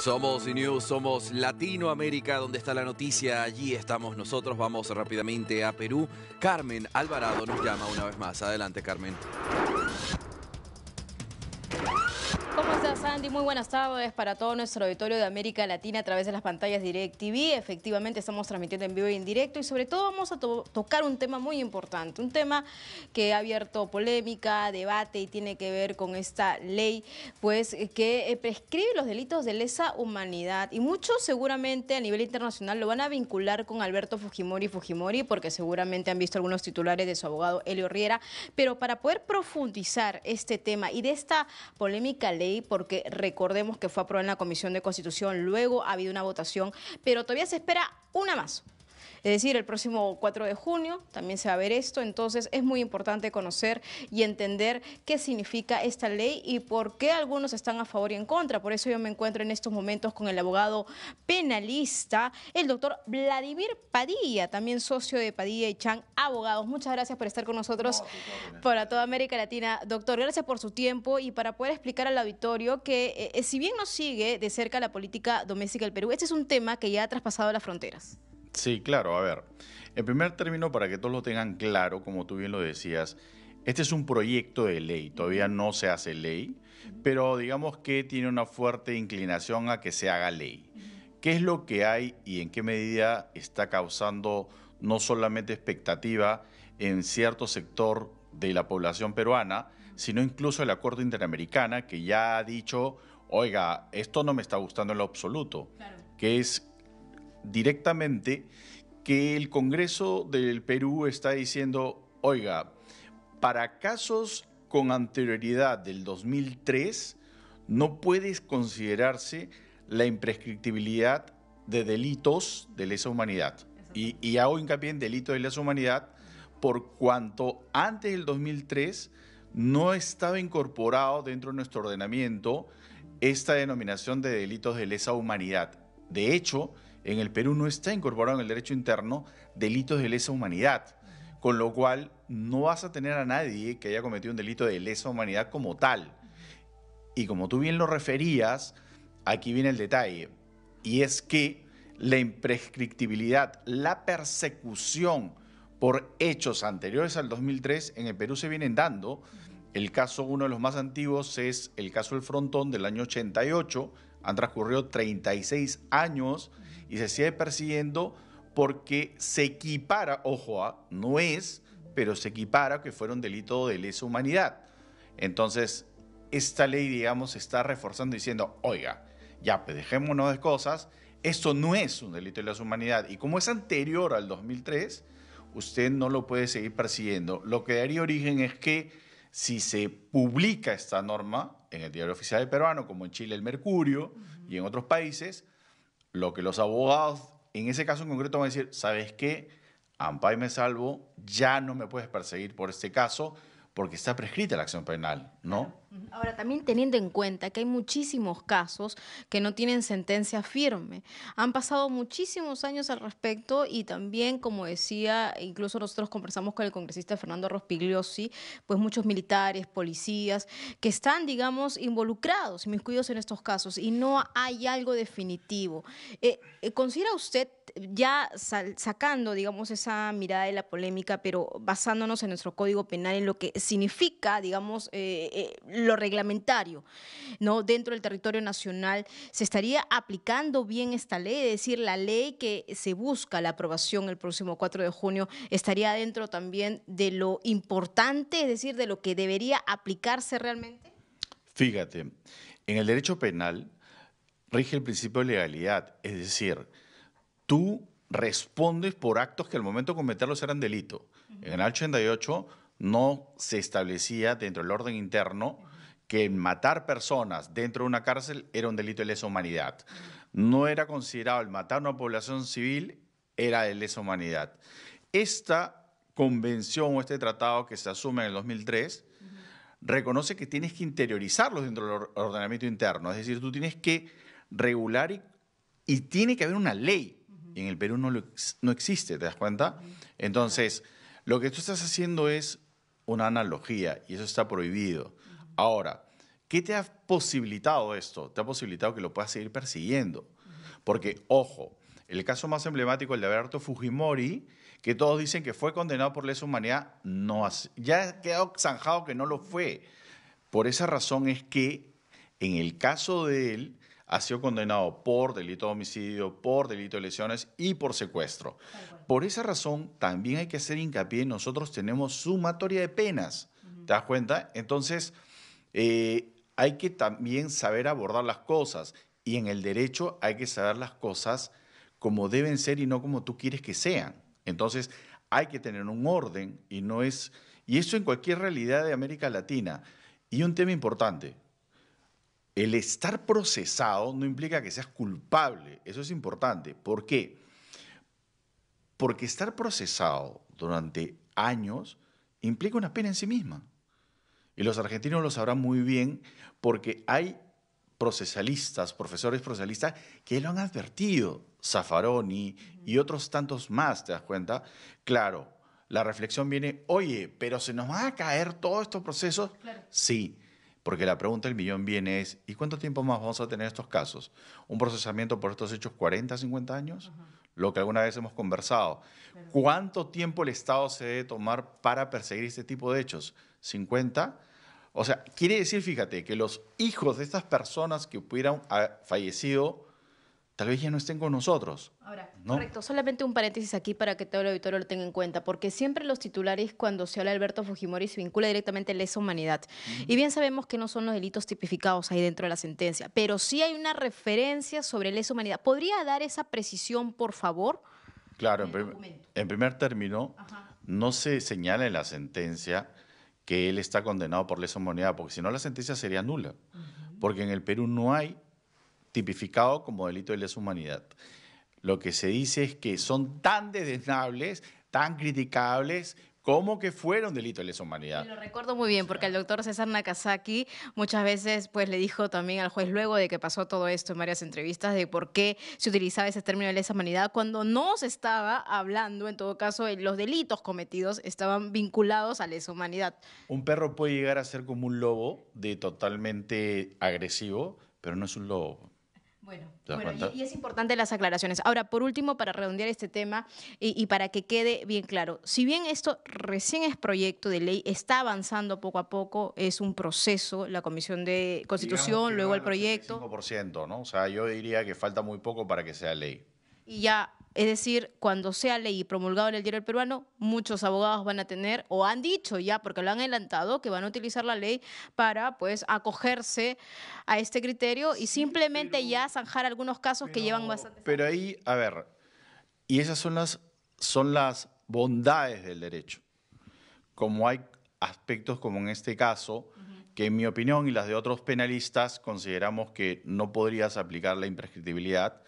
Somos News, somos Latinoamérica, donde está la noticia, allí estamos nosotros, vamos rápidamente a Perú. Carmen Alvarado nos llama una vez más. Adelante, Carmen. muy buenas tardes para todo nuestro auditorio de América Latina a través de las pantallas DirecTV. Efectivamente, estamos transmitiendo en vivo y en directo y sobre todo vamos a tocar un tema muy importante, un tema que ha abierto polémica, debate y tiene que ver con esta ley, pues eh, que eh, prescribe los delitos de lesa humanidad y muchos seguramente a nivel internacional lo van a vincular con Alberto Fujimori Fujimori porque seguramente han visto algunos titulares de su abogado Elio Riera, pero para poder profundizar este tema y de esta polémica ley, porque recordemos que fue aprobada en la Comisión de Constitución, luego ha habido una votación, pero todavía se espera una más es decir, el próximo 4 de junio también se va a ver esto, entonces es muy importante conocer y entender qué significa esta ley y por qué algunos están a favor y en contra. Por eso yo me encuentro en estos momentos con el abogado penalista, el doctor Vladimir Padilla, también socio de Padilla y Chan Abogados. Muchas gracias por estar con nosotros para toda América Latina. Doctor, gracias por su tiempo y para poder explicar al auditorio que eh, eh, si bien nos sigue de cerca la política doméstica del Perú, este es un tema que ya ha traspasado las fronteras. Sí, claro, a ver. En primer término, para que todos lo tengan claro, como tú bien lo decías, este es un proyecto de ley, todavía no se hace ley, pero digamos que tiene una fuerte inclinación a que se haga ley. ¿Qué es lo que hay y en qué medida está causando no solamente expectativa en cierto sector de la población peruana, sino incluso en la Corte Interamericana, que ya ha dicho, oiga, esto no me está gustando en lo absoluto, que es directamente que el Congreso del Perú está diciendo, oiga, para casos con anterioridad del 2003 no puede considerarse la imprescriptibilidad de delitos de lesa humanidad. Y, y hago hincapié en delitos de lesa humanidad por cuanto antes del 2003 no estaba incorporado dentro de nuestro ordenamiento esta denominación de delitos de lesa humanidad. De hecho, en el Perú no está incorporado en el derecho interno delitos de lesa humanidad, con lo cual no vas a tener a nadie que haya cometido un delito de lesa humanidad como tal. Y como tú bien lo referías, aquí viene el detalle, y es que la imprescriptibilidad, la persecución por hechos anteriores al 2003 en el Perú se vienen dando. El caso, uno de los más antiguos, es el caso del frontón del año 88. Han transcurrido 36 años y se sigue persiguiendo porque se equipara, ojo, ah, no es, pero se equipara que fuera un delito de lesa humanidad. Entonces, esta ley, digamos, está reforzando diciendo, oiga, ya, pues dejémonos de cosas, esto no es un delito de lesa humanidad. Y como es anterior al 2003, usted no lo puede seguir persiguiendo. Lo que daría origen es que si se publica esta norma en el diario oficial del peruano, como en Chile el Mercurio y en otros países, lo que los abogados, en ese caso en concreto, van a decir, ¿sabes qué? Ampay me salvo, ya no me puedes perseguir por este caso porque está prescrita la acción penal, ¿no? Ahora, también teniendo en cuenta que hay muchísimos casos que no tienen sentencia firme, han pasado muchísimos años al respecto y también, como decía, incluso nosotros conversamos con el congresista Fernando Rospigliosi, pues muchos militares, policías, que están, digamos, involucrados, y miscuidos en estos casos y no hay algo definitivo. Eh, eh, ¿Considera usted ya sacando, digamos, esa mirada de la polémica, pero basándonos en nuestro Código Penal, en lo que significa, digamos, eh, eh lo reglamentario, ¿no? Dentro del territorio nacional, ¿se estaría aplicando bien esta ley? Es decir, la ley que se busca la aprobación el próximo 4 de junio estaría dentro también de lo importante, es decir, de lo que debería aplicarse realmente. Fíjate, en el derecho penal rige el principio de legalidad, es decir, tú respondes por actos que al momento de cometerlos eran delito. En el 88 no se establecía dentro del orden interno que matar personas dentro de una cárcel era un delito de lesa humanidad. No era considerado el matar a una población civil, era de lesa humanidad. Esta convención o este tratado que se asume en el 2003 reconoce que tienes que interiorizarlos dentro del ordenamiento interno, es decir, tú tienes que regular y, tiene que haber una ley. en el Perú no, no existe, ¿te das cuenta? Entonces, lo que tú estás haciendo es una analogía y eso está prohibido. Ahora, ¿qué te ha posibilitado esto? Te ha posibilitado que lo puedas seguir persiguiendo. Porque, ojo, el caso más emblemático, el de Alberto Fujimori, que todos dicen que fue condenado por lesa humanidad, no ya ha quedado zanjado que no lo fue. Por esa razón es que en el caso de él ha sido condenado por delito de homicidio, por delito de lesiones y por secuestro. Por esa razón también hay que hacer hincapié, nosotros tenemos sumatoria de penas. ¿Te das cuenta? Entonces, eh, hay que también saber abordar las cosas y en el derecho hay que saber las cosas como deben ser y no como tú quieres que sean. Entonces hay que tener un orden y no es... Y eso en cualquier realidad de América Latina. Y un tema importante, el estar procesado no implica que seas culpable, eso es importante. ¿Por qué? Porque estar procesado durante años implica una pena en sí misma. Y los argentinos lo sabrán muy bien porque hay procesalistas, profesores procesalistas, que lo han advertido, Zafaroni y otros tantos más, ¿te das cuenta? Claro, la reflexión viene, oye, pero se nos van a caer todos estos procesos. Sí, porque la pregunta del millón viene es, ¿y cuánto tiempo más vamos a tener estos casos? ¿Un procesamiento por estos hechos 40, 50 años? Lo que alguna vez hemos conversado. ¿Cuánto tiempo el Estado se debe tomar para perseguir este tipo de hechos? 50. O sea, quiere decir, fíjate, que los hijos de estas personas que hubieran ah, fallecido tal vez ya no estén con nosotros. Ahora, correcto. Solamente un paréntesis aquí para que todo el auditorio lo tenga en cuenta, porque siempre los titulares cuando se habla de Alberto Fujimori se vincula directamente a lesa humanidad. Y bien sabemos que no son los delitos tipificados ahí dentro de la sentencia, pero sí hay una referencia sobre lesa humanidad. ¿Podría dar esa precisión, por favor? Claro, en, primer, término, no se señala en la sentencia que él está condenado por lesa humanidad, porque si no la sentencia sería nula, porque en el Perú no hay tipificado como delito de lesa humanidad. Lo que se dice es que son tan desdenables, tan criticables, ¿Cómo que fueron delitos de lesa humanidad. Lo recuerdo muy bien, porque el doctor César Nakazaki muchas veces pues, le dijo también al juez, luego de que pasó todo esto en varias entrevistas, de por qué se utilizaba ese término de lesa humanidad, cuando no se estaba hablando, en todo caso, de los delitos cometidos estaban vinculados a lesa humanidad. Un perro puede llegar a ser como un lobo de totalmente agresivo, pero no es un lobo. Bueno, y, es importante las aclaraciones. Ahora, por último, para redondear este tema y, para que quede bien claro, si bien esto recién es proyecto de ley, está avanzando poco a poco, es un proceso, la Comisión de Constitución, luego el proyecto. 5%, ¿no? O sea, yo diría que falta muy poco para que sea ley. Y ya es decir, cuando sea ley promulgada en el diario peruano, muchos abogados van a tener o han dicho ya, porque lo han adelantado, que van a utilizar la ley para pues acogerse a este criterio y simplemente ya zanjar algunos casos que llevan bastante. Pero ahí, a ver, y esas son las son las bondades del derecho. Como hay aspectos como en este caso, que en mi opinión y las de otros penalistas consideramos que no podrías aplicar la imprescriptibilidad,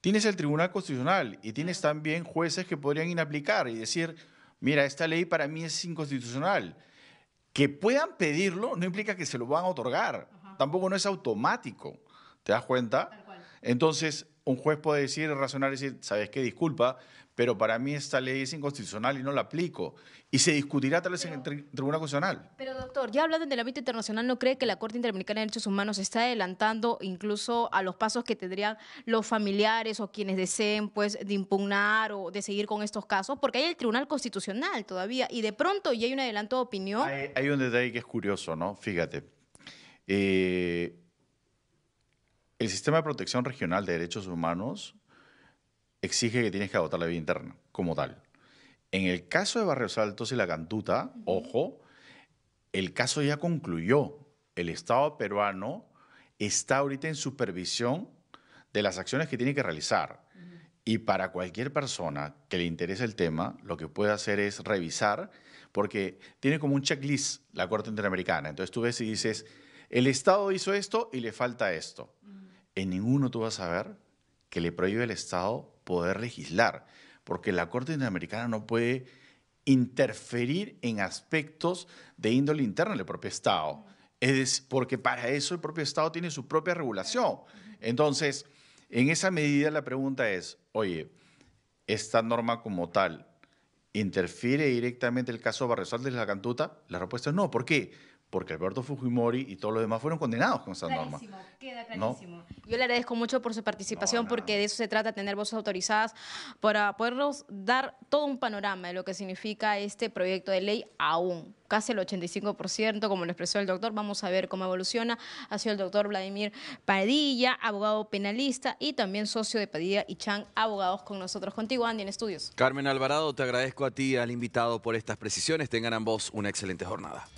Tienes el Tribunal Constitucional y tienes también jueces que podrían inaplicar y decir, mira, esta ley para mí es inconstitucional. Que puedan pedirlo no implica que se lo van a otorgar, tampoco no es automático. ¿Te das cuenta? Entonces, un juez puede decir, razonar y decir, ¿sabes qué? Disculpa, pero para mí esta ley es inconstitucional y no la aplico. Y se discutirá tal vez en el Tribunal Constitucional. Pero doctor, ya hablando del ámbito internacional, ¿no cree que la Corte Interamericana de Derechos Humanos está adelantando incluso a los pasos que tendrían los familiares o quienes deseen pues de impugnar o de seguir con estos casos? Porque hay el Tribunal Constitucional todavía y de pronto ya hay un adelanto de opinión. Hay, un detalle que es curioso, ¿no? Fíjate. Eh, el sistema de protección regional de derechos humanos exige que tienes que agotar la vida interna como tal. En el caso de Barrios Altos y La Cantuta, ojo, el caso ya concluyó. El Estado peruano está ahorita en supervisión de las acciones que tiene que realizar. Y para cualquier persona que le interese el tema, lo que puede hacer es revisar, porque tiene como un checklist la Corte Interamericana. Entonces tú ves y dices, el Estado hizo esto y le falta esto. En ninguno tú vas a ver que le prohíbe el Estado poder legislar, porque la Corte Interamericana no puede interferir en aspectos de índole interna del propio Estado. Es porque para eso el propio Estado tiene su propia regulación. Entonces, en esa medida la pregunta es, oye, esta norma como tal interfiere directamente el caso Barresal de la Cantuta? La respuesta es no. ¿Por qué? porque Alberto Fujimori y todos los demás fueron condenados con esa norma. Queda clarísimo. Yo le agradezco mucho por su participación porque de eso se trata, tener voces autorizadas para podernos dar todo un panorama de lo que significa este proyecto de ley aún. Casi el 85%, como lo expresó el doctor, vamos a ver cómo evoluciona. Ha sido el doctor Vladimir Padilla, abogado penalista y también socio de Padilla y Chang, abogados con nosotros contigo, Andy, en estudios. Carmen Alvarado, te agradezco a ti, al invitado, por estas precisiones. Tengan ambos una excelente jornada.